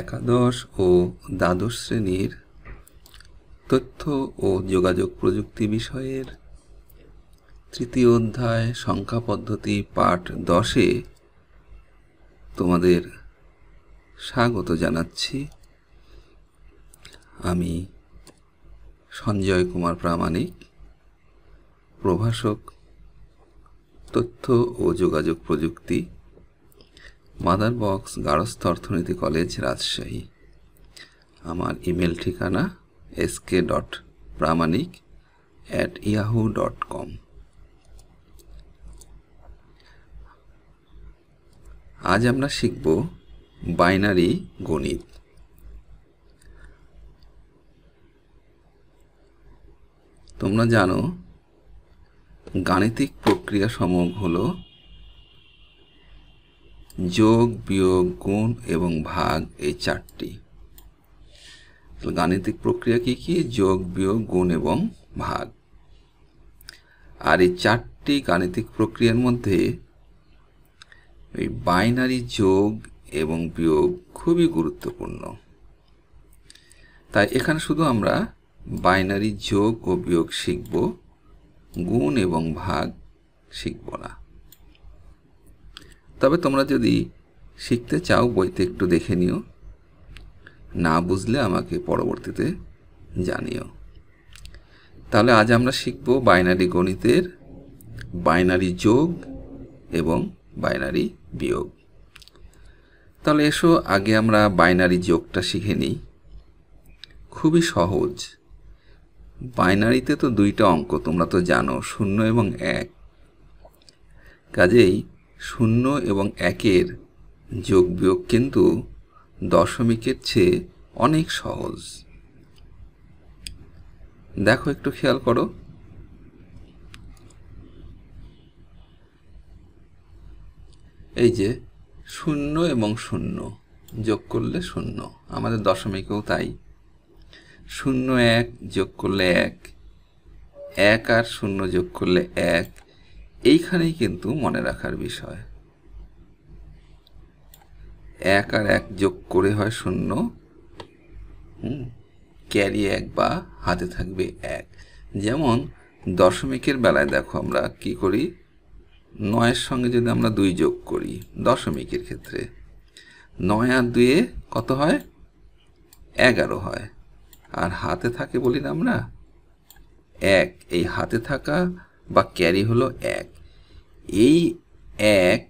একাদশ ও দ্বাদশ শ্রেণীর তথ্য ও যোগাযোগ প্রযুক্তি বিষয়ের তৃতীয় অধ্যায় সংখ্যা পদ্ধতি পাঠ দশে তোমাদের স্বাগত জানাচ্ছি আমি সঞ্জয় কুমার প্রামাণিক প্রভাষক তথ্য ও যোগাযোগ প্রযুক্তি মাদার বক্স গার্হস্থ অর্থনীতি কলেজ রাজশাহী আমার ইমেল ঠিকানা SK dot Pramanik at Yahoo dot com আজ আমরা শিখব বাইনারি গণিত তোমরা জানো গাণিতিক প্রক্রিয়া সমূহ হলো যোগ বিয়োগ গুণ এবং ভাগ এই চারটি গাণিতিক প্রক্রিয়া কি কি যোগ বিয়োগ গুণ এবং ভাগ আর এই চারটি গাণিতিক প্রক্রিয়ার মধ্যে এই বাইনারি যোগ এবং বিয়োগ খুবই গুরুত্বপূর্ণ তাই এখানে শুধু আমরা বাইনারি যোগ ও বিয়োগ শিখব গুণ এবং ভাগ শিখব না তবে তোমরা যদি শিখতে চাও বইতে একটু দেখে নিও না বুঝলে আমাকে পরবর্তীতে জানিও তাহলে আজ আমরা শিখব বাইনারি গণিতের বাইনারি যোগ এবং বাইনারি বিয়োগ তাহলে এসো আগে আমরা বাইনারি যোগটা শিখে নিই খুবই সহজ বাইনারিতে তো দুইটা অঙ্ক তোমরা তো জানো শূন্য এবং এক কাজেই শূন্য এবং একের যোগ বিয়োগ কিন্তু দশমিকের চেয়ে অনেক সহজ দেখো একটু খেয়াল করো এই যে শূন্য এবং শূন্য যোগ করলে শূন্য আমাদের দশমিকেও তাই শূন্য এক যোগ করলে এক এক আর শূন্য যোগ করলে এক এইখানেই কিন্তু মনে রাখার বিষয় এক আর এক যোগ করে হয় শূন্য হুম ক্যারি এক বা হাতে থাকবে এক যেমন দশমিকের বেলায় দেখো আমরা কি করি নয়ের সঙ্গে যদি আমরা দুই যোগ করি দশমিকের ক্ষেত্রে নয় আর দুয়ে কত হয় এগারো হয় আর হাতে থাকে বলি না আমরা এক এই হাতে থাকা বা ক্যারি হলো এক এই এক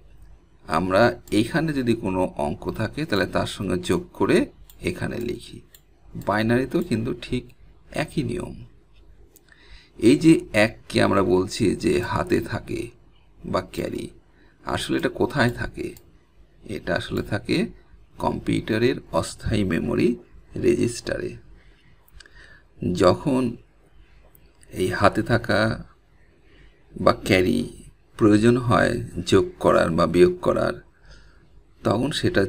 আমরা এখানে যদি কোনো অঙ্ক থাকে তাহলে তার সঙ্গে যোগ করে এখানে লিখি বাইনারিতেও কিন্তু ঠিক একই নিয়ম এই যে এককে আমরা বলছি যে হাতে থাকে বা ক্যারি আসলে এটা কোথায় থাকে এটা আসলে থাকে কম্পিউটারের অস্থায়ী মেমোরি রেজিস্টারে যখন এই হাতে থাকা বা ক্যারি প্রয়োজন হয় যোগ করার বা বিয়োগ করার তখন সেটা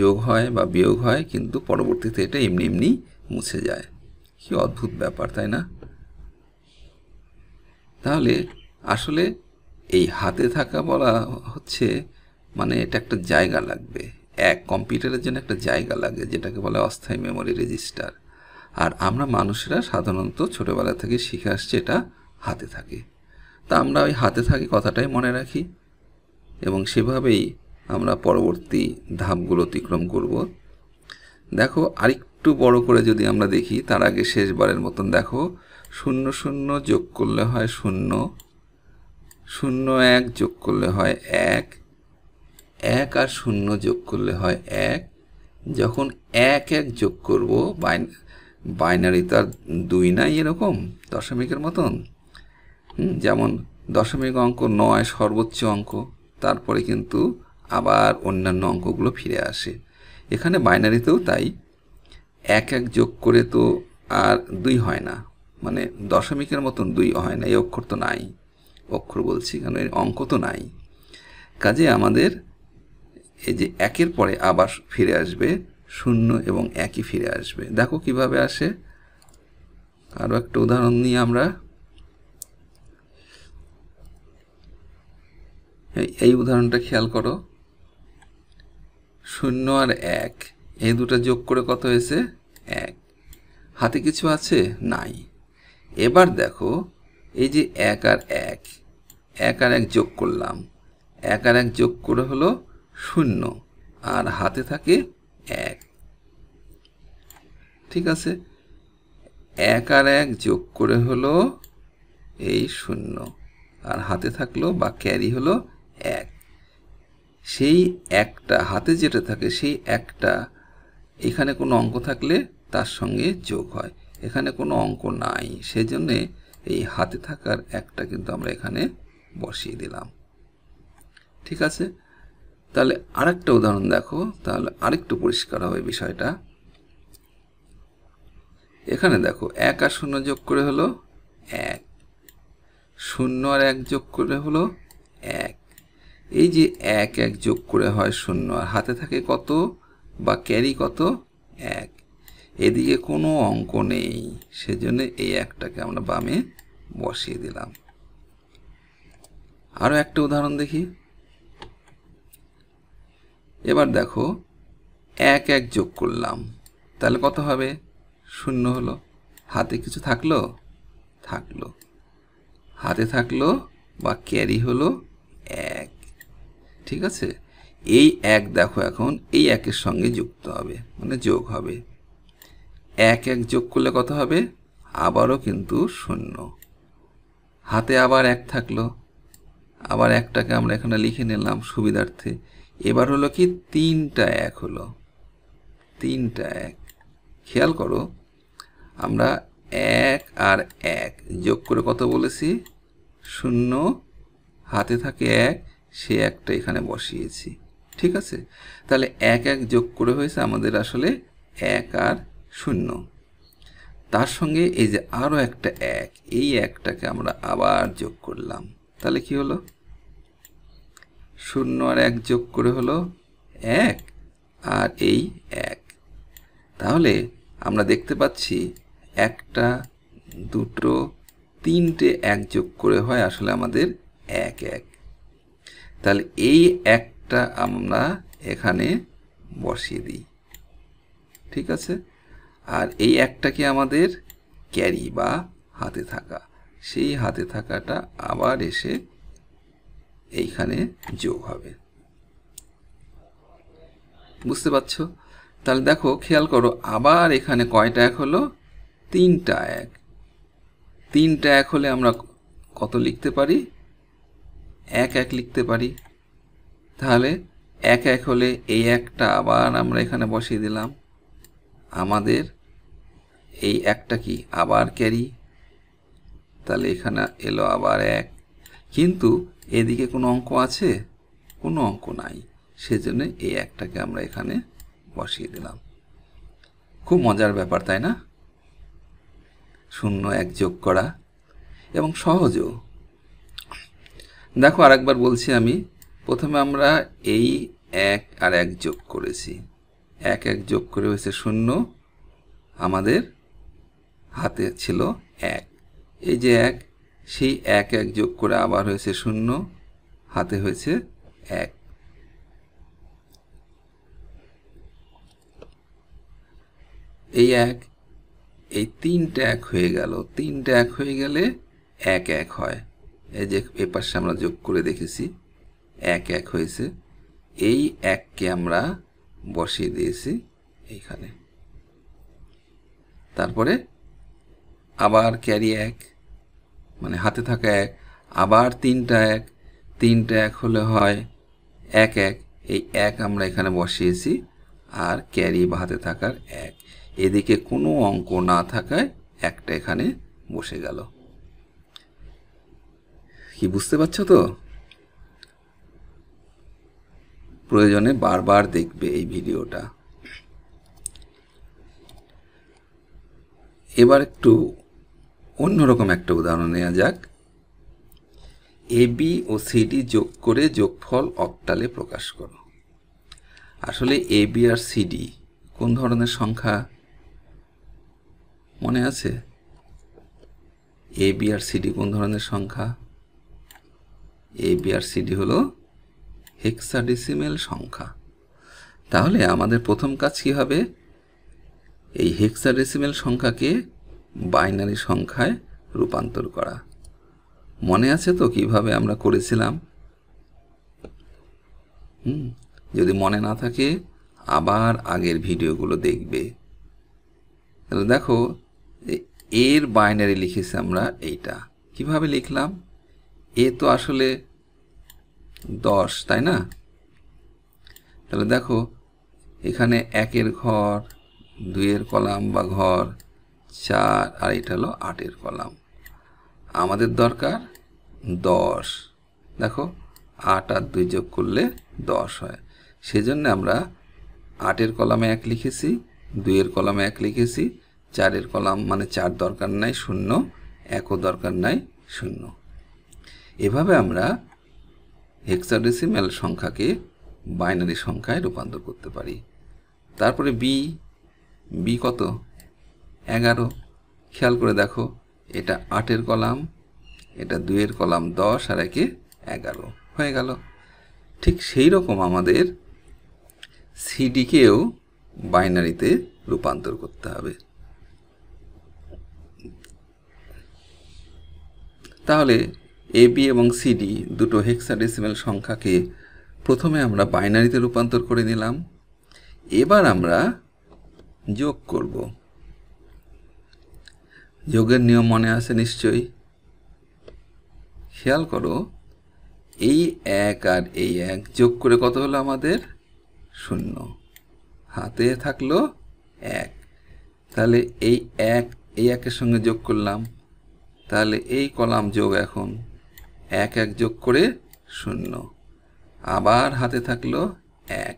যোগ হয় বা বিয়োগ হয় কিন্তু পরবর্তীতে এটা এমনি এমনি মুছে যায় কি অদ্ভুত ব্যাপার তাই না তাহলে আসলে এই হাতে থাকা বলা হচ্ছে মানে এটা একটা জায়গা লাগবে এক কম্পিউটারের জন্য একটা জায়গা লাগে যেটাকে বলে অস্থায়ী মেমোরি রেজিস্টার আর আমরা মানুষেরা সাধারণত ছোটোবেলা থেকে শিখে আসছে এটা হাতে থাকে তা আমরা ওই হাতে থাকি কথাটাই মনে রাখি এবং সেভাবেই আমরা পরবর্তী ধাপগুলো অতিক্রম করব দেখো আরেকটু বড় করে যদি আমরা দেখি তার আগে শেষবারের মতন দেখো শূন্য শূন্য যোগ করলে হয় শূন্য শূন্য এক যোগ করলে হয় এক এক আর শূন্য যোগ করলে হয় এক যখন এক এক যোগ করব বাইনারি তার দুই নাই এরকম দশমিকের মতন যেমন দশমিক অঙ্ক নয় সর্বোচ্চ অঙ্ক তারপরে কিন্তু আবার অন্যান্য অঙ্কগুলো ফিরে আসে এখানে বাইনারিতেও তাই এক এক যোগ করে তো আর দুই হয় না মানে দশমিকের মতন দুই হয় না এই অক্ষর তো নাই অক্ষর বলছি কারণ এর অঙ্ক তো নাই কাজে আমাদের এই যে একের পরে আবার ফিরে আসবে শূন্য এবং একই ফিরে আসবে দেখো কিভাবে আসে আরও একটা উদাহরণ নিয়ে আমরা এই উদাহরণটা খেয়াল করো শূন্য আর এক এই দুটা যোগ করে কত হয়েছে এক হাতে কিছু আছে নাই এবার দেখো এই যে এক আর এক এক আর এক যোগ করলাম এক আর এক যোগ করে হলো শূন্য আর হাতে থাকে এক ঠিক আছে এক আর এক যোগ করে হলো এই শূন্য আর হাতে থাকলো বা ক্যারি হলো এক সেই একটা হাতে যেটা থাকে সেই একটা এখানে কোনো অঙ্ক থাকলে তার সঙ্গে যোগ হয় এখানে কোনো অঙ্ক নাই সেজন্যে এই হাতে থাকার একটা কিন্তু আমরা এখানে বসিয়ে দিলাম ঠিক আছে তাহলে আরেকটা উদাহরণ দেখো তাহলে আরেকটু পরিষ্কার হবে বিষয়টা এখানে দেখো এক আর শূন্য যোগ করে হলো এক শূন্য আর এক যোগ করে হলো এক এই যে এক এক যোগ করে হয় শূন্য আর হাতে থাকে কত বা ক্যারি কত এক এদিকে কোনো অঙ্ক নেই সেজন্য এই একটাকে আমরা বামে বসিয়ে দিলাম আরও একটা উদাহরণ দেখি এবার দেখো এক এক যোগ করলাম তাহলে কত হবে শূন্য হলো হাতে কিছু থাকলো থাকলো হাতে থাকলো বা ক্যারি হলো এক ঠিক আছে এই এক দেখো এখন এই একের সঙ্গে যুক্ত হবে মানে যোগ হবে এক এক যোগ করলে কত হবে আবারও কিন্তু শূন্য হাতে আবার এক থাকলো আবার একটাকে আমরা এখানে লিখে নিলাম সুবিধার্থে এবার হলো কি তিনটা এক হলো তিনটা এক খেয়াল করো আমরা এক আর এক যোগ করে কত বলেছি শূন্য হাতে থাকে এক সে একটা এখানে বসিয়েছি ঠিক আছে তাহলে এক এক যোগ করে হয়েছে আমাদের আসলে এক আর শূন্য তার সঙ্গে এই যে আরও একটা এক এই একটাকে আমরা আবার যোগ করলাম তাহলে কি হলো শূন্য আর এক যোগ করে হলো এক আর এই এক তাহলে আমরা দেখতে পাচ্ছি একটা দুটো তিনটে এক যোগ করে হয় আসলে আমাদের এক এক তাহলে এই একটা আমরা এখানে বসিয়ে দিই ঠিক আছে আর এই একটাকে আমাদের ক্যারি বা হাতে থাকা সেই হাতে থাকাটা আবার এসে এইখানে যোগ হবে বুঝতে পারছ তাহলে দেখো খেয়াল করো আবার এখানে কয়টা এক হলো তিনটা এক তিনটা এক হলে আমরা কত লিখতে পারি এক এক লিখতে পারি তাহলে এক এক হলে এই একটা আবার আমরা এখানে বসিয়ে দিলাম আমাদের এই একটা কি আবার ক্যারি তাহলে এখানে এলো আবার এক কিন্তু এদিকে কোনো অঙ্ক আছে কোনো অঙ্ক নাই সেজন্য এই একটাকে আমরা এখানে বসিয়ে দিলাম খুব মজার ব্যাপার তাই না শূন্য এক যোগ করা এবং সহজও দেখো আরেকবার বলছি আমি প্রথমে আমরা এই এক আর এক যোগ করেছি এক এক যোগ করে হয়েছে শূন্য আমাদের হাতে ছিল এক এই যে এক সেই এক এক যোগ করে আবার হয়েছে শূন্য হাতে হয়েছে এক এই এক এই তিনটা এক হয়ে গেল তিনটা এক হয়ে গেলে এক এক হয় এই যে এ পাশে আমরা যোগ করে দেখেছি এক এক হয়েছে এই এককে আমরা বসিয়ে দিয়েছি এইখানে তারপরে আবার ক্যারি এক মানে হাতে থাকা এক আবার তিনটা এক তিনটা এক হলে হয় এক এক এই এক আমরা এখানে বসিয়েছি আর ক্যারি বা হাতে থাকার এক এদিকে কোনো অঙ্ক না থাকায় একটা এখানে বসে গেল কি বুঝতে পারছো তো প্রয়োজনে বারবার দেখবে এই ভিডিওটা এবার একটু অন্যরকম একটা উদাহরণ নেওয়া যাক এ বি ও সিডি যোগ করে যোগফল অক্টালে প্রকাশ করো আসলে এ বি আর সিডি কোন ধরনের সংখ্যা মনে আছে এ বি আর সিডি কোন ধরনের সংখ্যা এ বি সিডি হলো হেক্সাডেসিমেল সংখ্যা তাহলে আমাদের প্রথম কাজ কী হবে এই হেক্সাডেসিমেল সংখ্যাকে বাইনারি সংখ্যায় রূপান্তর করা মনে আছে তো কিভাবে আমরা করেছিলাম হুম যদি মনে না থাকে আবার আগের ভিডিওগুলো দেখবে তাহলে দেখো এর বাইনারি লিখেছি আমরা এইটা কিভাবে লিখলাম এ তো আসলে দশ তাই না তাহলে দেখো এখানে একের ঘর দুইয়ের কলাম বা ঘর চার আর এটা হলো আটের কলাম আমাদের দরকার দশ দেখো আট আর দুই যোগ করলে দশ হয় সেজন্য আমরা আটের কলামে এক লিখেছি দুইয়ের কলামে এক লিখেছি চারের কলাম মানে চার দরকার নাই শূন্য একও দরকার নাই শূন্য এভাবে আমরা হেক্সাডেসিম্যাল সংখ্যাকে বাইনারি সংখ্যায় রূপান্তর করতে পারি তারপরে বি বি কত এগারো খেয়াল করে দেখো এটা আটের কলাম এটা দুয়ের কলাম দশ আর একে এগারো হয়ে গেল ঠিক সেই রকম আমাদের সিডিকেও বাইনারিতে রূপান্তর করতে হবে তাহলে এবি এবং সিডি দুটো হেক্সাডেসিমাল সংখ্যাকে প্রথমে আমরা বাইনারিতে রূপান্তর করে নিলাম এবার আমরা যোগ করব যোগের নিয়ম মনে আছে নিশ্চয়ই খেয়াল করো এই এক আর এই এক যোগ করে কত হলো আমাদের শূন্য হাতে থাকলো এক তাহলে এই এক এই একের সঙ্গে যোগ করলাম তাহলে এই কলাম যোগ এখন এক এক যোগ করে শূন্য আবার হাতে থাকলো এক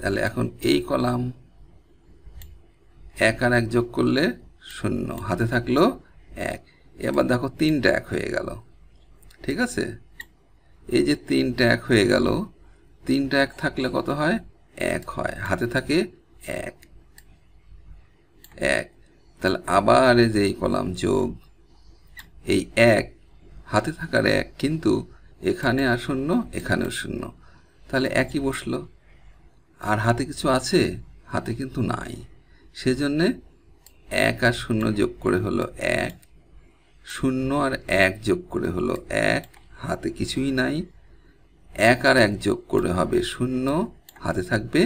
তাহলে এখন এই কলাম এক আর এক যোগ করলে শূন্য হাতে থাকলো এক এবার দেখো তিনটা এক হয়ে গেল ঠিক আছে এই যে তিনটা এক হয়ে গেল তিনটা এক থাকলে কত হয় এক হয় হাতে থাকে এক এক তাহলে আবার এই যে এই কলাম যোগ এই এক হাতে থাকার এক কিন্তু এখানে আর শূন্য এখানেও শূন্য তাহলে একই বসলো আর হাতে কিছু আছে হাতে কিন্তু নাই সেজন্যে এক আর শূন্য যোগ করে হলো এক শূন্য আর এক যোগ করে হলো এক হাতে কিছুই নাই এক আর এক যোগ করে হবে শূন্য হাতে থাকবে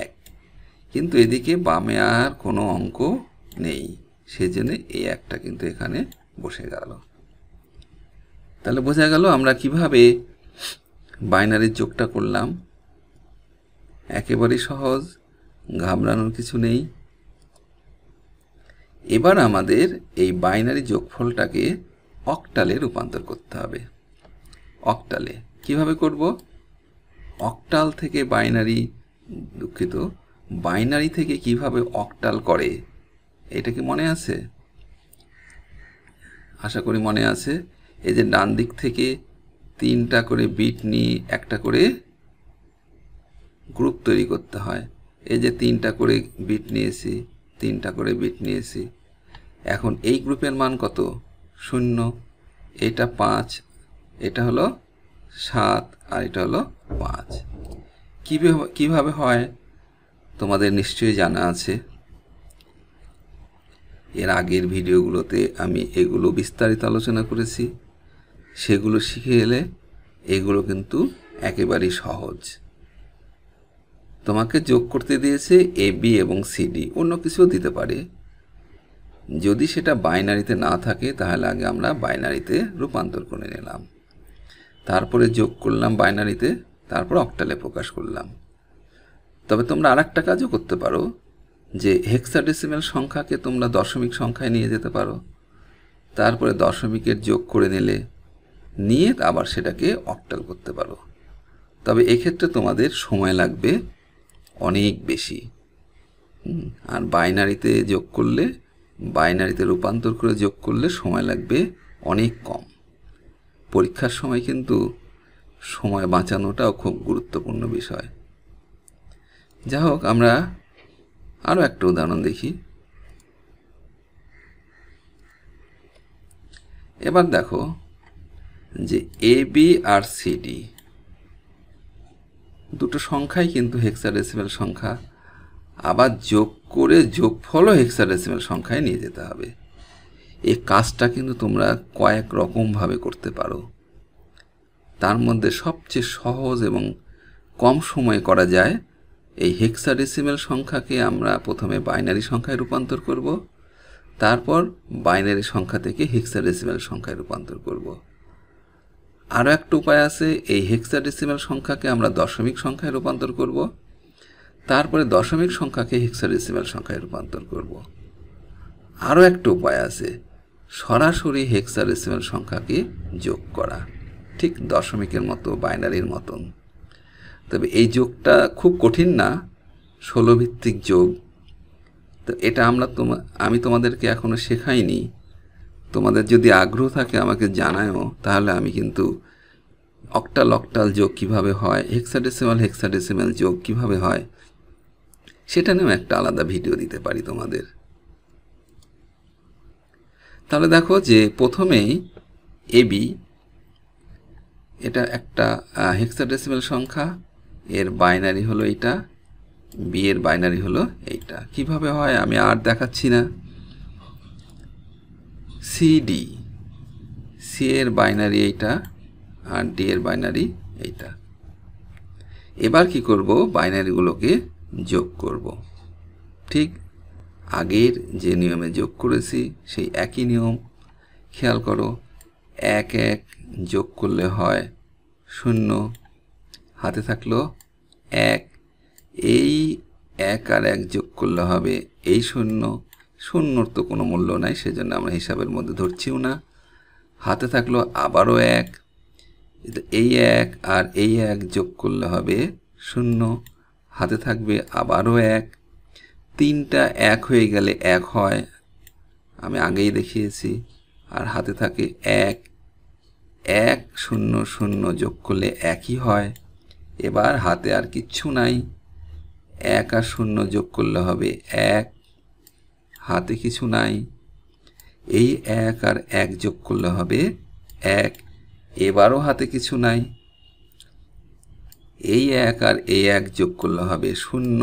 এক কিন্তু এদিকে বামে আর কোনো অঙ্ক নেই সেজন্য এই একটা কিন্তু এখানে বসে গেল তাহলে বোঝা গেল আমরা কিভাবে বাইনারির যোগটা করলাম একেবারেই সহজ ঘাবড়ানোর কিছু নেই এবার আমাদের এই বাইনারি যোগফলটাকে অকটালে রূপান্তর করতে হবে অকটালে কিভাবে করব অকটাল থেকে বাইনারি দুঃখিত বাইনারি থেকে কিভাবে অকটাল করে এটা কি মনে আছে আশা করি মনে আছে এই যে ডান দিক থেকে তিনটা করে বিট নিয়ে একটা করে গ্রুপ তৈরি করতে হয় এই যে তিনটা করে বিট নিয়েছি তিনটা করে বিট নিয়েছি এখন এই গ্রুপের মান কত শূন্য এটা পাঁচ এটা হলো সাত আর এটা হলো পাঁচ কীভাবে কীভাবে হয় তোমাদের নিশ্চয়ই জানা আছে এর আগের ভিডিওগুলোতে আমি এগুলো বিস্তারিত আলোচনা করেছি সেগুলো শিখে এলে এগুলো কিন্তু একেবারেই সহজ তোমাকে যোগ করতে দিয়েছে এ বি এবং সিডি অন্য কিছুও দিতে পারে যদি সেটা বাইনারিতে না থাকে তাহলে আগে আমরা বাইনারিতে রূপান্তর করে নিলাম তারপরে যোগ করলাম বাইনারিতে তারপর অক্টালে প্রকাশ করলাম তবে তোমরা আর একটা কাজও করতে পারো যে হেক্সাডেসিমেল সংখ্যাকে তোমরা দশমিক সংখ্যায় নিয়ে যেতে পারো তারপরে দশমিকের যোগ করে নিলে নিয়ে আবার সেটাকে অপটাল করতে পারো তবে এক্ষেত্রে তোমাদের সময় লাগবে অনেক বেশি আর বাইনারিতে যোগ করলে বাইনারিতে রূপান্তর করে যোগ করলে সময় লাগবে অনেক কম পরীক্ষার সময় কিন্তু সময় বাঁচানোটাও খুব গুরুত্বপূর্ণ বিষয় যা হোক আমরা আরও একটা উদাহরণ দেখি এবার দেখো যে এ বি আর সি ডি দুটো সংখ্যাই কিন্তু হেক্সাডেসিমেল সংখ্যা আবার যোগ করে যোগফলও হেক্সাডেসিমেল সংখ্যায় নিয়ে যেতে হবে এই কাজটা কিন্তু তোমরা কয়েক রকমভাবে করতে পারো তার মধ্যে সবচেয়ে সহজ এবং কম সময়ে করা যায় এই হেক্সাডেসিমেল সংখ্যাকে আমরা প্রথমে বাইনারি সংখ্যায় রূপান্তর করব তারপর বাইনারি সংখ্যা থেকে হেক্সাডেসিমেল সংখ্যায় রূপান্তর করব আরও একটা উপায় আছে এই হেক্সাডেসিমাল সংখ্যাকে আমরা দশমিক সংখ্যায় রূপান্তর করব তারপরে দশমিক সংখ্যাকে হেক্সাডেসিমাল সংখ্যায় রূপান্তর করব আরও একটা উপায় আছে সরাসরি হেক্সাডেসিমাল সংখ্যাকে যোগ করা ঠিক দশমিকের মতো বাইনারির মতন তবে এই যোগটা খুব কঠিন না ষোলোভিত্তিক যোগ তো এটা আমরা তোমা আমি তোমাদেরকে এখনও শেখাইনি তোমাদের যদি আগ্রহ থাকে আমাকে জানায়ও তাহলে আমি কিন্তু অক্টাল অক্টাল যোগ কিভাবে হয় হেক্সাডেসিমাল হেক্সাডেসিমাল যোগ কিভাবে হয় সেটা নিয়েও একটা আলাদা ভিডিও দিতে পারি তোমাদের তাহলে দেখো যে প্রথমেই এবি এটা একটা হেক্সাডেসিমাল সংখ্যা এর বাইনারি হলো এটা বি এর বাইনারি হলো এইটা কিভাবে হয় আমি আর দেখাচ্ছি না সিডি সি এর বাইনারি এইটা আর ডি এর বাইনারি এইটা এবার কি করব বাইনারিগুলোকে যোগ করব ঠিক আগের যে নিয়মে যোগ করেছি সেই একই নিয়ম খেয়াল করো এক এক যোগ করলে হয় শূন্য হাতে থাকলো এক এই এক আর এক যোগ করলে হবে এই শূন্য শূন্যর তো কোনো মূল্য নাই সেজন্য আমরা হিসাবের মধ্যে ধরছিও না হাতে থাকলো আবারও এক এই এক আর এই এক যোগ করলে হবে শূন্য হাতে থাকবে আবারও এক তিনটা এক হয়ে গেলে এক হয় আমি আগেই দেখিয়েছি আর হাতে থাকে এক এক শূন্য শূন্য যোগ করলে একই হয় এবার হাতে আর কিচ্ছু নাই এক আর শূন্য যোগ করলে হবে এক হাতে কিছু নাই এই এক আর এক যোগ করলে হবে এক এবারও হাতে কিছু নাই এই এক আর এই এক যোগ করলে হবে শূন্য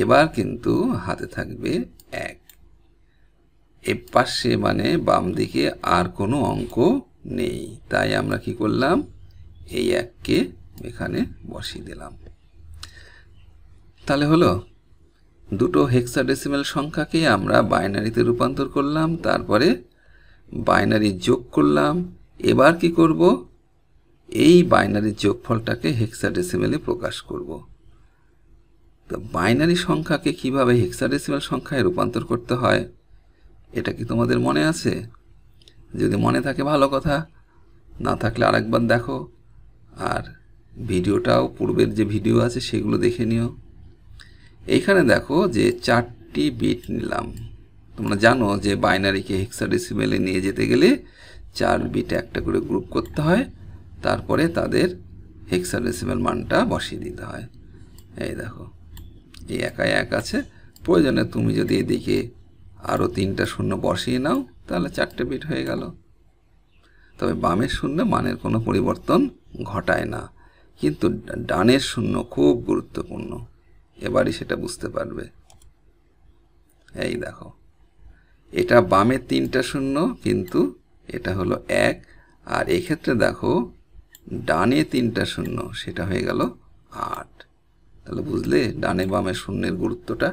এবার কিন্তু হাতে থাকবে এক এ পাশে মানে বাম দিকে আর কোনো অঙ্ক নেই তাই আমরা কি করলাম এই এককে এখানে বসিয়ে দিলাম তাহলে হলো দুটো হেক্সাডেসিমেল সংখ্যাকে আমরা বাইনারিতে রূপান্তর করলাম তারপরে বাইনারি যোগ করলাম এবার কি করব এই বাইনারি যোগফলটাকে হেক্সাডেসিমেলে প্রকাশ করব তো বাইনারি সংখ্যাকে কিভাবে হেক্সাডেসিমেল সংখ্যায় রূপান্তর করতে হয় এটা কি তোমাদের মনে আছে যদি মনে থাকে ভালো কথা না থাকলে আরেকবার দেখো আর ভিডিওটাও পূর্বের যে ভিডিও আছে সেগুলো দেখে নিও এইখানে দেখো যে চারটি বিট নিলাম তোমরা জানো যে বাইনারিকে হেক্সাডেসিমেলে নিয়ে যেতে গেলে চার বিট একটা করে গ্রুপ করতে হয় তারপরে তাদের হেক্সাডেসিমেল মানটা বসিয়ে দিতে হয় এই দেখো এই একা এক আছে প্রয়োজনে তুমি যদি এদিকে আরও তিনটা শূন্য বসিয়ে নাও তাহলে চারটে বিট হয়ে গেল তবে বামের শূন্য মানের কোনো পরিবর্তন ঘটায় না কিন্তু ডানের শূন্য খুব গুরুত্বপূর্ণ এবারই সেটা বুঝতে পারবে এই দেখো এটা বামে তিনটা শূন্য কিন্তু এটা হলো এক আর এক্ষেত্রে দেখো ডানে তিনটা শূন্য সেটা হয়ে গেল আট তাহলে বুঝলে ডানে বামে শূন্যের গুরুত্বটা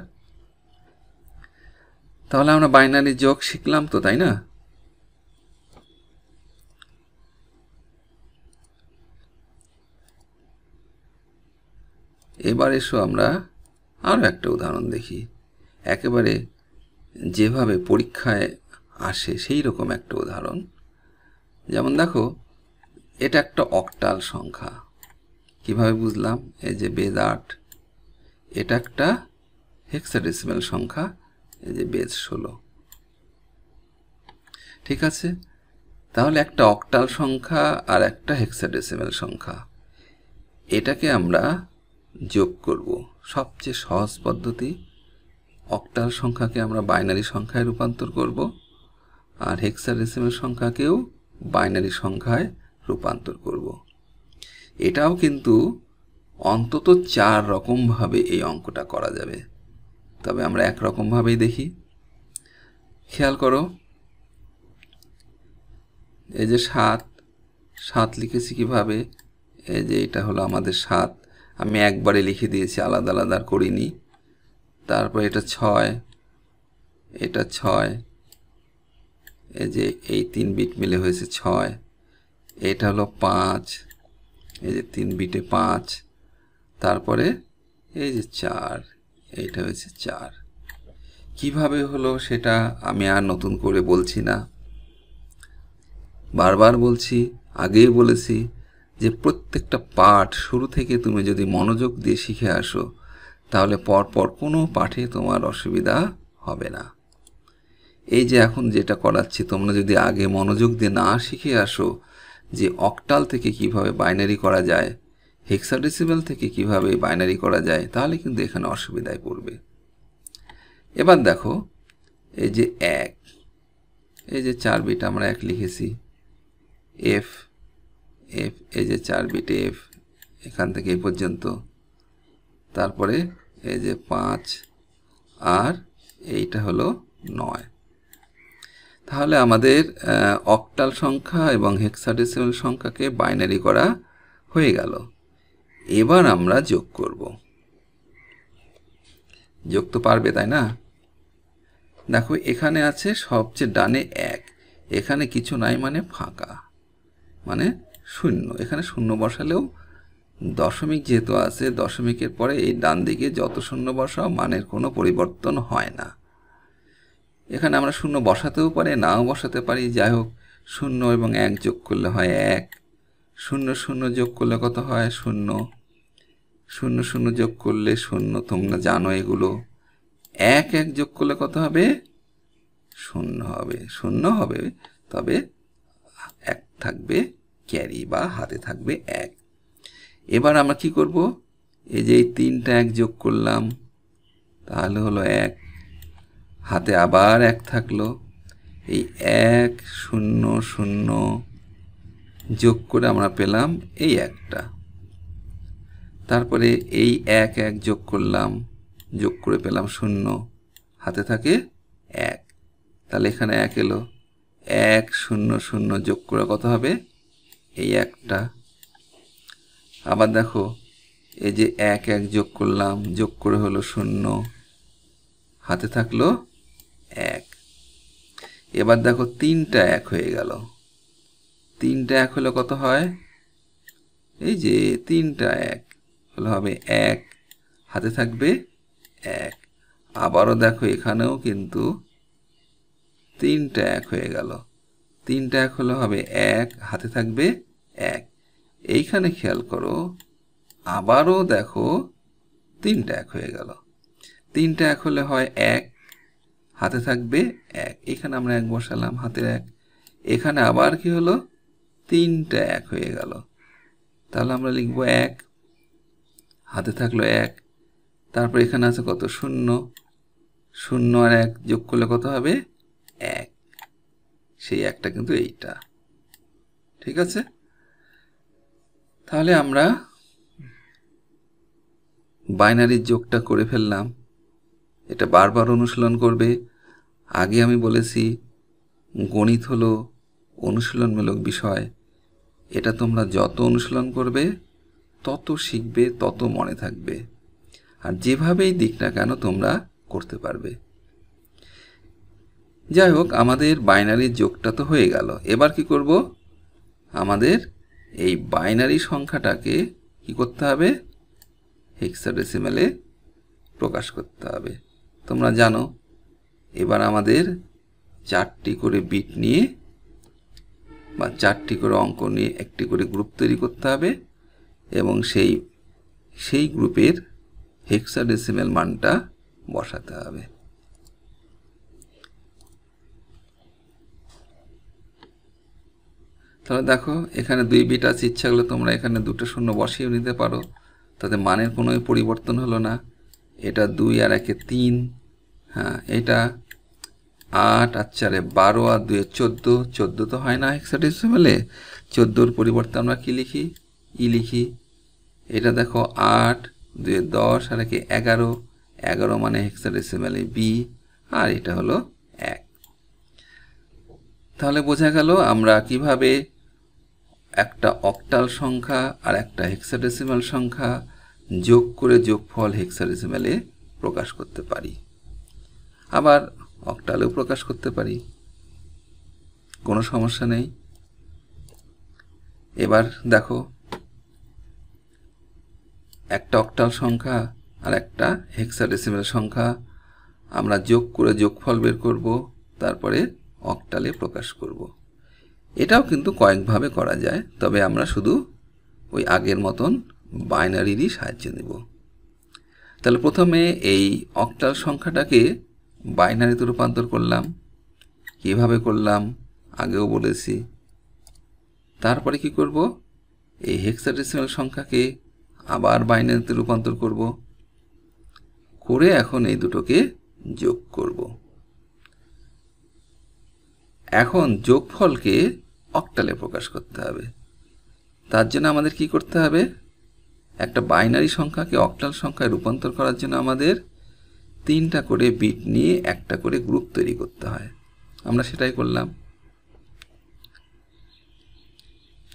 তাহলে আমরা বাইনারি যোগ শিখলাম তো তাই না এবার এসো আমরা আরও একটা উদাহরণ দেখি একেবারে যেভাবে পরীক্ষায় আসে সেই রকম একটা উদাহরণ যেমন দেখো এটা একটা অকটাল সংখ্যা কিভাবে বুঝলাম এই যে বেদ আট এটা একটা হেক্সাডেসিমাল সংখ্যা এই যে বেদ ষোলো ঠিক আছে তাহলে একটা অকটাল সংখ্যা আর একটা হেক্সাডেসিমাল সংখ্যা এটাকে আমরা যোগ করব সবচেয়ে সহজ পদ্ধতি অক্টাল সংখ্যাকে আমরা বাইনারি সংখ্যায় রূপান্তর করব আর হেক্সাডেসিমেল সংখ্যাকেও বাইনারি সংখ্যায় রূপান্তর করব এটাও কিন্তু অন্তত চার রকমভাবে এই অঙ্কটা করা যাবে তবে আমরা একরকমভাবেই দেখি খেয়াল করো এই যে সাত সাত লিখেছি কিভাবে এই যে এটা হলো আমাদের সাত আমি একবারে লিখে দিয়েছি আলাদা আলাদা করিনি তারপর এটা ছয় এটা ছয় এই যে এই তিন বিট মিলে হয়েছে ছয় এটা হলো পাঁচ এই যে তিন বিটে পাঁচ তারপরে এই যে চার এইটা হয়েছে চার কিভাবে হলো সেটা আমি আর নতুন করে বলছি না বারবার বলছি আগেই বলেছি যে প্রত্যেকটা পাঠ শুরু থেকে তুমি যদি মনোযোগ দিয়ে শিখে আসো তাহলে পরপর কোনো পাঠে তোমার অসুবিধা হবে না এই যে এখন যেটা করাচ্ছি তোমরা যদি আগে মনোযোগ দিয়ে না শিখে আসো যে অকটাল থেকে কিভাবে বাইনারি করা যায় হেক্সাডিসিবেল থেকে কিভাবে বাইনারি করা যায় তাহলে কিন্তু এখানে অসুবিধায় পড়বে এবার দেখো এই যে এক এই যে চার বিট আমরা এক লিখেছি এফ এফ এই যে চার বিট এফ এখান থেকে এই পর্যন্ত তারপরে এই যে পাঁচ আর এইটা হলো নয় তাহলে আমাদের অক্টাল সংখ্যা এবং হেক্সাডেসিমাল সংখ্যাকে বাইনারি করা হয়ে গেল এবার আমরা যোগ করব যোগ তো পারবে তাই না দেখো এখানে আছে সবচেয়ে ডানে এক এখানে কিছু নাই মানে ফাঁকা মানে শূন্য এখানে শূন্য বসালেও দশমিক যেহেতু আছে দশমিকের পরে এই ডান দিকে যত শূন্য বসাও মানের কোনো পরিবর্তন হয় না এখানে আমরা শূন্য বসাতেও পারি নাও বসাতে পারি যাই হোক শূন্য এবং এক যোগ করলে হয় এক শূন্য শূন্য যোগ করলে কত হয় শূন্য শূন্য শূন্য যোগ করলে শূন্য তোমরা জানো এগুলো এক এক যোগ করলে কত হবে শূন্য হবে শূন্য হবে তবে এক থাকবে ক্যারি বা হাতে থাকবে এক এবার আমরা কি করব এই যে এই তিনটা এক যোগ করলাম তাহলে হলো এক হাতে আবার এক থাকলো এই এক শূন্য শূন্য যোগ করে আমরা পেলাম এই একটা তারপরে এই এক এক যোগ করলাম যোগ করে পেলাম শূন্য হাতে থাকে এক তাহলে এখানে এক এলো এক শূন্য শূন্য যোগ করে কত হবে এই একটা আবার দেখো এই যে এক এক যোগ করলাম যোগ করে হলো শূন্য হাতে থাকলো এক এবার দেখো তিনটা এক হয়ে গেল তিনটা এক হলে কত হয় এই যে তিনটা এক হলে হবে এক হাতে থাকবে এক আবারও দেখো এখানেও কিন্তু তিনটা এক হয়ে গেল তিনটা এক হলে হবে এক হাতে থাকবে এক এইখানে খেয়াল করো আবারও দেখো তিনটা এক হয়ে গেল তিনটা এক হলে হয় এক হাতে থাকবে এক এখানে আমরা এক বসালাম হাতের এক এখানে আবার কি হলো তিনটা এক হয়ে গেল তাহলে আমরা লিখব এক হাতে থাকলো এক তারপর এখানে আছে কত শূন্য শূন্য আর এক যোগ করলে কত হবে এক সেই একটা কিন্তু এইটা ঠিক আছে তাহলে আমরা বাইনারির যোগটা করে ফেললাম এটা বারবার অনুশীলন করবে আগে আমি বলেছি গণিত হলো অনুশীলনমূলক বিষয় এটা তোমরা যত অনুশীলন করবে তত শিখবে তত মনে থাকবে আর যেভাবেই দিক না কেন তোমরা করতে পারবে যাই হোক আমাদের বাইনারির যোগটা তো হয়ে গেল এবার কি করব আমাদের এই বাইনারি সংখ্যাটাকে কি করতে হবে হেক্সাডেসিমেলে প্রকাশ করতে হবে তোমরা জানো এবার আমাদের চারটি করে বিট নিয়ে বা চারটি করে অঙ্ক নিয়ে একটি করে গ্রুপ তৈরি করতে হবে এবং সেই সেই গ্রুপের হেক্সাডেসিমেল মানটা বসাতে হবে তাহলে দেখো এখানে দুই বিট আছে ইচ্ছা হলে তোমরা এখানে দুটো শূন্য বসিয়েও নিতে পারো তাতে মানের কোনো পরিবর্তন হলো না এটা দুই আর একে তিন হ্যাঁ এটা আট আর চারে বারো আর দুয়ে চোদ্দো চোদ্দো তো হয় না হেক্সাডেসিমেলে চোদ্দোর পরিবর্তে আমরা কী লিখি ই লিখি এটা দেখো আট দুয়ে দশ আর একে এগারো এগারো মানে হেক্সাডেসিমেলে বি আর এটা হলো এক তাহলে বোঝা গেল আমরা কিভাবে একটা অক্টাল সংখ্যা আর একটা হেক্সাডেসিমাল সংখ্যা যোগ করে যোগফল হেক্সাডেসিমালে প্রকাশ করতে পারি আবার অক্টালেও প্রকাশ করতে পারি কোনো সমস্যা নেই এবার দেখো একটা অক্টাল সংখ্যা আর একটা হেক্সাডেসিমাল সংখ্যা আমরা যোগ করে যোগফল বের করব তারপরে অক্টালে প্রকাশ করব এটাও কিন্তু কয়েকভাবে করা যায় তবে আমরা শুধু ওই আগের মতন বাইনারিরই সাহায্য নেব তাহলে প্রথমে এই অক্টাল সংখ্যাটাকে বাইনারিতে রূপান্তর করলাম কিভাবে করলাম আগেও বলেছি তারপরে কি করব এই হেক্সাডেসিমাল সংখ্যাকে আবার বাইনারিতে রূপান্তর করব করে এখন এই দুটোকে যোগ করব এখন যোগফলকে অক্টালে প্রকাশ করতে হবে তার জন্য আমাদের কি করতে হবে একটা বাইনারি সংখ্যাকে অক্টাল সংখ্যায় রূপান্তর করার জন্য আমাদের তিনটা করে বিট নিয়ে একটা করে গ্রুপ তৈরি করতে হয় আমরা সেটাই করলাম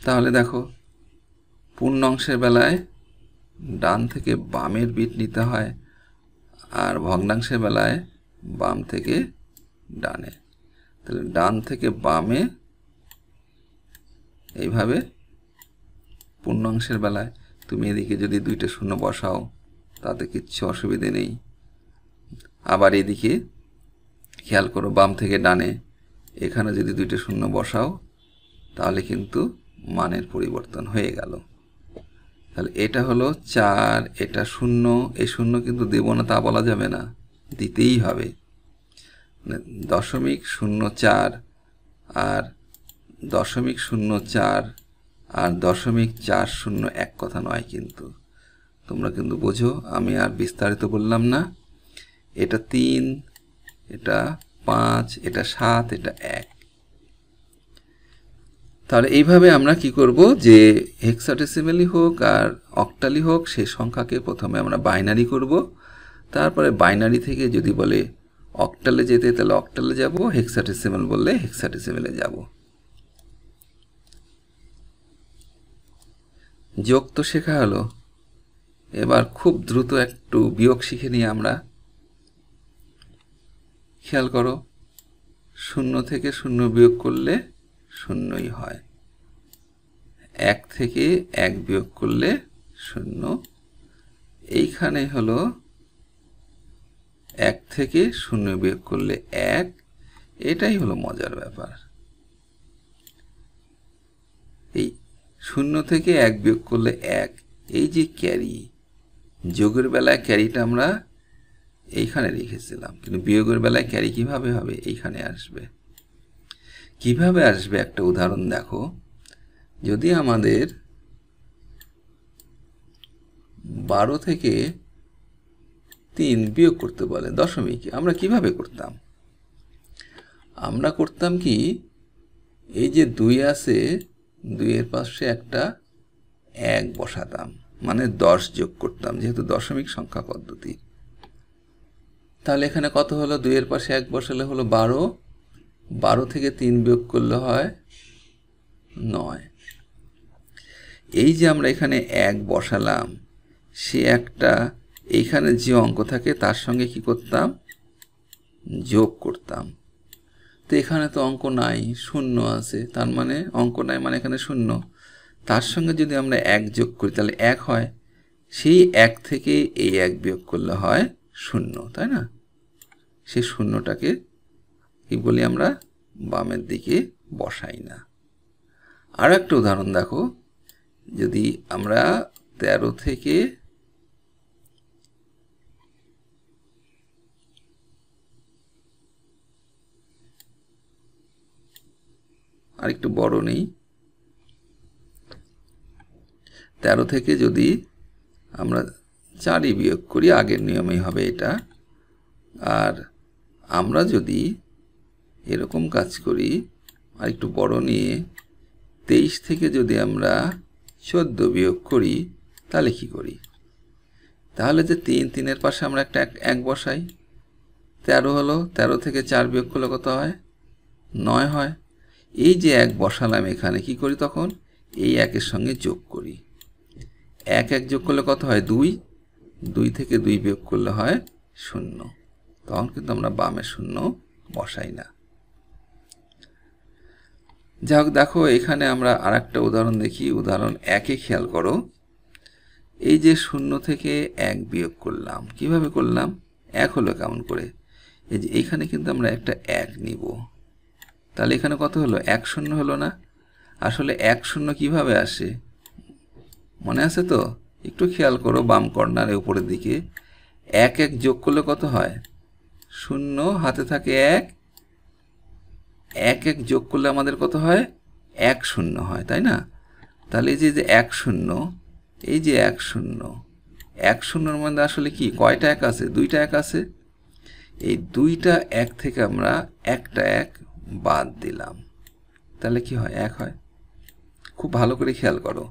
তাহলে দেখো পূর্ণাংশের বেলায় ডান থেকে বামের বিট নিতে হয় আর ভগ্নাংশের বেলায় বাম থেকে ডানে তাহলে ডান থেকে বামে এইভাবে পূর্ণাংশের বেলায় তুমি এদিকে যদি দুইটা শূন্য বসাও তাতে কিচ্ছু অসুবিধে নেই আবার এদিকে খেয়াল করো বাম থেকে ডানে এখানে যদি দুইটা শূন্য বসাও তাহলে কিন্তু মানের পরিবর্তন হয়ে গেল তাহলে এটা হলো চার এটা শূন্য এই শূন্য কিন্তু দেব না তা বলা যাবে না দিতেই হবে মানে দশমিক শূন্য চার আর দশমিক শূন্য চার আর দশমিক চার শূন্য এক কথা নয় কিন্তু তোমরা কিন্তু বোঝো আমি আর বিস্তারিত বললাম না এটা তিন এটা পাঁচ এটা সাত এটা এক তাহলে এইভাবে আমরা কি করব যে হেক্সাটেসিমেলি হোক আর অক্টালি হোক সেই সংখ্যাকে প্রথমে আমরা বাইনারি করব তারপরে বাইনারি থেকে যদি বলে অক্টালে যেতে তাহলে অক্টালে যাব হেক্সাটেসিমেল বললে হেক্সাটেসিমেলে যাব যোগ তো শেখা হলো এবার খুব দ্রুত একটু বিয়োগ শিখে নিই আমরা খেয়াল করো শূন্য থেকে শূন্য বিয়োগ করলে শূন্যই হয় এক থেকে এক বিয়োগ করলে শূন্য এইখানে হলো এক থেকে শূন্য বিয়োগ করলে এক এটাই হলো মজার ব্যাপার এই শূন্য থেকে এক বিয়োগ করলে এক এই যে ক্যারি যোগের বেলায় ক্যারিটা আমরা এইখানে রেখেছিলাম কিন্তু বিয়োগের বেলায় ক্যারি কিভাবে হবে এইখানে আসবে কিভাবে আসবে একটা উদাহরণ দেখো যদি আমাদের বারো থেকে তিন বিয়োগ করতে বলে দশমিক আমরা কিভাবে করতাম আমরা করতাম কি এই যে দুই আছে দুইয়ের পাশে একটা এক বসাতাম মানে দশ যোগ করতাম যেহেতু দশমিক সংখ্যা পদ্ধতি তাহলে এখানে কত হলো দুইয়ের পাশে এক বসালে হলো বারো বারো থেকে তিন বিয়োগ করলে হয় নয় এই যে আমরা এখানে এক বসালাম সে একটা এইখানে যে অঙ্ক থাকে তার সঙ্গে কি করতাম যোগ করতাম এখানে তো অঙ্ক নাই শূন্য আছে তার মানে অঙ্ক নাই মানে এখানে শূন্য তার সঙ্গে যদি আমরা এক যোগ করি তাহলে এক হয় সেই এক থেকে এই এক বিয়োগ করলে হয় শূন্য তাই না সে শূন্যটাকে কি বলি আমরা বামের দিকে বসাই না আর একটা উদাহরণ দেখো যদি আমরা ১৩ থেকে আর একটু বড় নেই তেরো থেকে যদি আমরা চারই বিয়োগ করি আগের নিয়মেই হবে এটা আর আমরা যদি এরকম কাজ করি আর একটু বড় নিয়ে তেইশ থেকে যদি আমরা চোদ্দ বিয়োগ করি তাহলে কি করি তাহলে যে তিন তিনের পাশে আমরা একটা এক বসাই তেরো হলো তেরো থেকে চার বিয়োগ করলে কত হয় নয় হয় এই যে এক বসালাম এখানে কি করি তখন এই একের সঙ্গে যোগ করি এক এক যোগ করলে কত হয় দুই দুই থেকে দুই বিয়োগ করলে হয় শূন্য তখন কিন্তু আমরা বামে শূন্য বসাই না যাই হোক দেখো এখানে আমরা আর একটা উদাহরণ দেখি উদাহরণ একে খেয়াল করো এই যে শূন্য থেকে এক বিয়োগ করলাম কিভাবে করলাম এক হলো কেমন করে এই যে এখানে কিন্তু আমরা একটা এক নিব তাহলে এখানে কত হলো এক শূন্য হলো না আসলে এক শূন্য কীভাবে আসে মনে আছে তো একটু খেয়াল করো বাম কর্নারে উপরের দিকে এক এক যোগ করলে কত হয় শূন্য হাতে থাকে এক এক এক যোগ করলে আমাদের কত হয় এক শূন্য হয় তাই না তাহলে এই যে এক শূন্য এই যে এক শূন্য এক শূন্যর মধ্যে আসলে কি কয়টা এক আছে দুইটা এক আছে এই দুইটা এক থেকে আমরা একটা এক বাদ দিলাম তাহলে কি হয় এক হয় খুব ভালো করে খেয়াল করো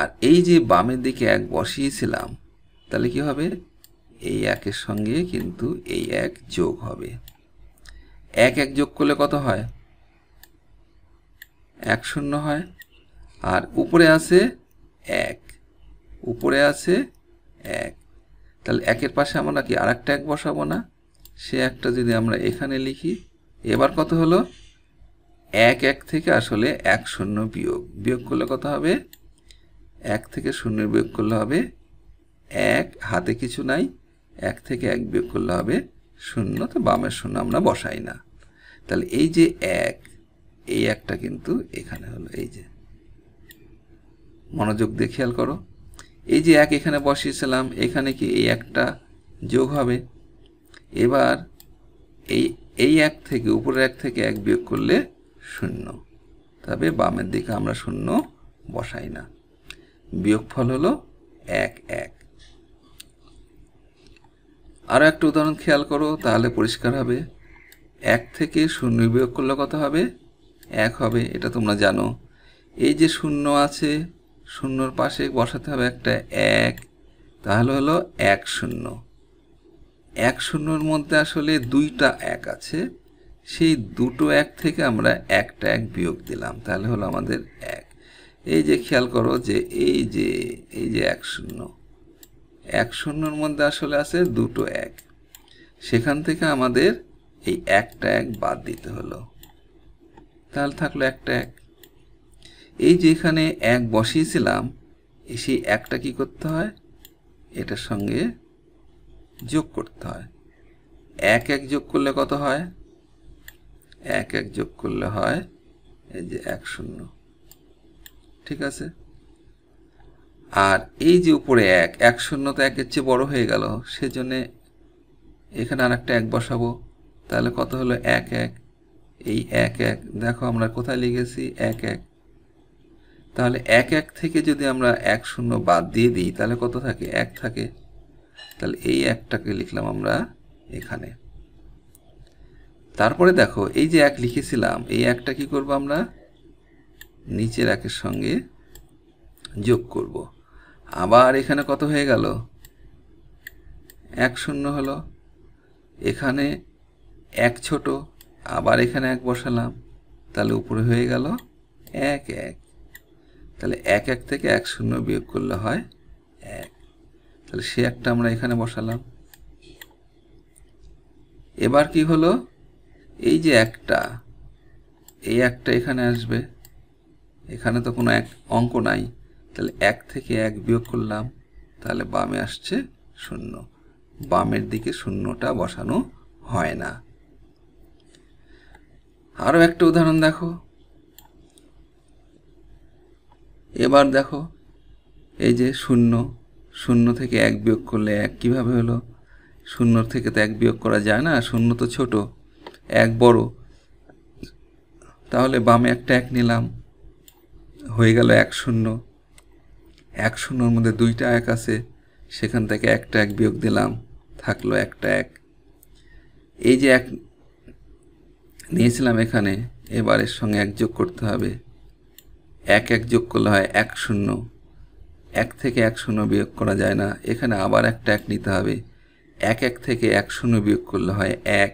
আর এই যে বামের দিকে এক বসিয়েছিলাম তাহলে কি হবে এই একের সঙ্গে কিন্তু এই এক যোগ হবে এক এক যোগ করলে কত হয় এক শূন্য হয় আর উপরে আছে এক উপরে আছে এক তাহলে একের পাশে আমরা কি আর একটা এক বসাবো না সে একটা যদি আমরা এখানে লিখি এবার কত হলো এক এক থেকে আসলে এক শূন্য বিয়োগ বিয়োগ করলে কত হবে এক থেকে শূন্য বিয়োগ করলে হবে এক হাতে কিছু নাই এক থেকে এক বিয়োগ করলে হবে শূন্য তো বামের শূন্য আমরা বসাই না তাহলে এই যে এক এই একটা কিন্তু এখানে হলো এই যে মনোযোগ দিয়ে খেয়াল করো এই যে এক এখানে বসিয়েছিলাম এখানে কি এই একটা যোগ হবে এবার এই এই এক থেকে উপরের এক থেকে এক বিয়োগ করলে শূন্য তবে বামের দিকে আমরা শূন্য বসাই না বিয়োগফল হলো এক এক আরও একটা উদাহরণ খেয়াল করো তাহলে পরিষ্কার হবে এক থেকে শূন্য বিয়োগ করলে কত হবে এক হবে এটা তোমরা জানো এই যে শূন্য আছে শূন্যর পাশে বসাতে হবে একটা এক তাহলে হলো এক শূন্য এক শূন্যর মধ্যে আসলে দুইটা এক আছে সেই দুটো এক থেকে আমরা একটা এক বিয়োগ দিলাম তাহলে হলো আমাদের এক এই যে খেয়াল করো যে এই যে এই যে এক শূন্য এক শূন্যর মধ্যে আসলে আছে দুটো এক সেখান থেকে আমাদের এই একটা এক বাদ দিতে হলো তাহলে থাকলো একটা এক এই যে এখানে এক বসিয়েছিলাম সেই একটা কি করতে হয় এটার সঙ্গে যোগ করতে হয় এক এক যোগ করলে কত হয় এক এক যোগ করলে হয় এই যে এক শূন্য ঠিক আছে আর এই যে উপরে এক এক শূন্য তো একের চেয়ে বড় হয়ে গেল সেজন্যে এখানে আর একটা এক বসাবো তাহলে কত হলো এক এক এই এক এক দেখো আমরা কোথায় লিখেছি এক এক তাহলে এক এক থেকে যদি আমরা এক শূন্য বাদ দিয়ে দিই তাহলে কত থাকে এক থাকে তাহলে এই একটাকে লিখলাম আমরা এখানে তারপরে দেখো এই যে এক লিখেছিলাম এই একটা কি করব আমরা নিচের একের সঙ্গে যোগ করব আবার এখানে কত হয়ে গেল এক শূন্য হলো এখানে এক ছোট আবার এখানে এক বসালাম তাহলে উপরে হয়ে গেল এক এক তাহলে এক এক থেকে এক শূন্য বিয়োগ করলে হয় এক তাহলে সে একটা আমরা এখানে বসালাম এবার কি হলো এই যে একটা এই একটা এখানে আসবে এখানে তো কোনো এক অঙ্ক নাই তাহলে এক থেকে এক বিয়োগ করলাম তাহলে বামে আসছে শূন্য বামের দিকে শূন্যটা বসানো হয় না আরও একটা উদাহরণ দেখো এবার দেখো এই যে শূন্য শূন্য থেকে এক বিয়োগ করলে এক কীভাবে হলো শূন্য থেকে তো এক বিয়োগ করা যায় না শূন্য তো ছোট এক বড় তাহলে বামে একটা এক নিলাম হয়ে গেল এক শূন্য এক শূন্যর মধ্যে দুইটা এক আছে সেখান থেকে একটা এক বিয়োগ দিলাম থাকলো একটা এক এই যে এক নিয়েছিলাম এখানে এবারের সঙ্গে এক যোগ করতে হবে এক এক যোগ করলে হয় এক শূন্য এক থেকে এক শূন্য বিয়োগ করা যায় না এখানে আবার একটা এক নিতে হবে এক এক থেকে এক শূন্য বিয়োগ করলে হয় এক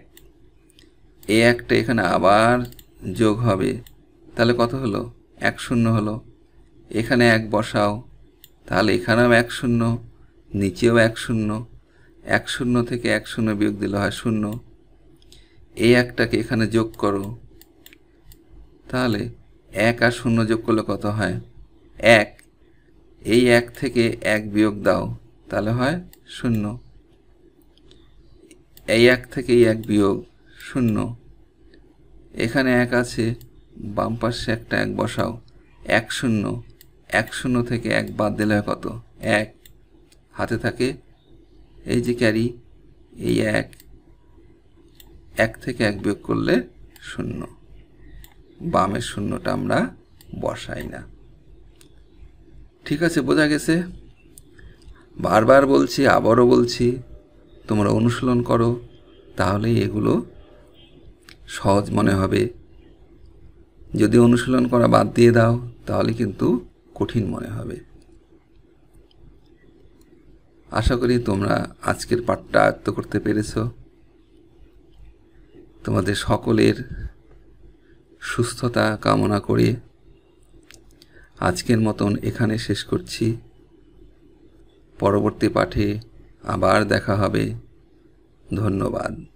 এ একটা এখানে আবার যোগ হবে তাহলে কত হলো এক শূন্য হলো এখানে এক বসাও তাহলে এখানেও এক শূন্য নিচেও এক শূন্য এক শূন্য থেকে এক শূন্য বিয়োগ দিলে হয় শূন্য এই একটাকে এখানে যোগ করো তাহলে এক আর শূন্য যোগ করলে কত হয় এক এই এক থেকে এক বিয়োগ দাও তাহলে হয় শূন্য এই এক থেকে এক বিয়োগ শূন্য এখানে এক আছে বাম পাশে একটা এক বসাও এক শূন্য এক শূন্য থেকে এক বাদ দিলে কত এক হাতে থাকে এই যে ক্যারি এই এক এক থেকে এক বিয়োগ করলে শূন্য বামের শূন্যটা আমরা বসাই না ঠিক আছে বোঝা গেছে বারবার বলছি আবারও বলছি তোমরা অনুশীলন করো তাহলে এগুলো সহজ মনে হবে যদি অনুশীলন করা বাদ দিয়ে দাও তাহলে কিন্তু কঠিন মনে হবে আশা করি তোমরা আজকের পাঠটা আয়ত্ত করতে পেরেছ তোমাদের সকলের সুস্থতা কামনা করে আজকের মতন এখানে শেষ করছি পরবর্তী পাঠে আবার দেখা হবে ধন্যবাদ